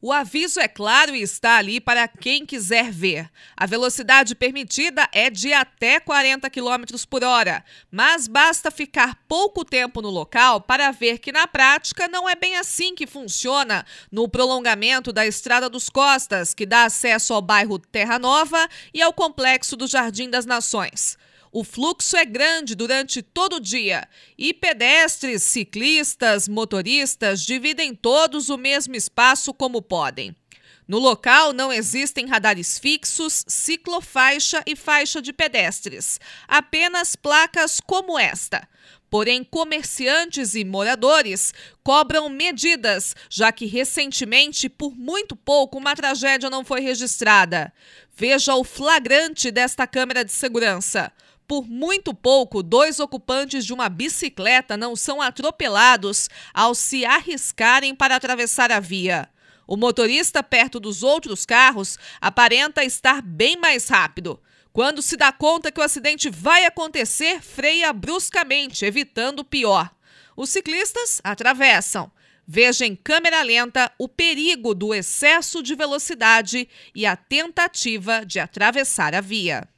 O aviso é claro e está ali para quem quiser ver. A velocidade permitida é de até 40 km por hora, mas basta ficar pouco tempo no local para ver que na prática não é bem assim que funciona no prolongamento da Estrada dos Costas, que dá acesso ao bairro Terra Nova e ao complexo do Jardim das Nações. O fluxo é grande durante todo o dia e pedestres, ciclistas, motoristas dividem todos o mesmo espaço como podem. No local não existem radares fixos, ciclofaixa e faixa de pedestres, apenas placas como esta. Porém, comerciantes e moradores cobram medidas, já que recentemente, por muito pouco, uma tragédia não foi registrada. Veja o flagrante desta câmera de segurança. Por muito pouco, dois ocupantes de uma bicicleta não são atropelados ao se arriscarem para atravessar a via. O motorista perto dos outros carros aparenta estar bem mais rápido. Quando se dá conta que o acidente vai acontecer, freia bruscamente, evitando o pior. Os ciclistas atravessam. Veja em câmera lenta o perigo do excesso de velocidade e a tentativa de atravessar a via.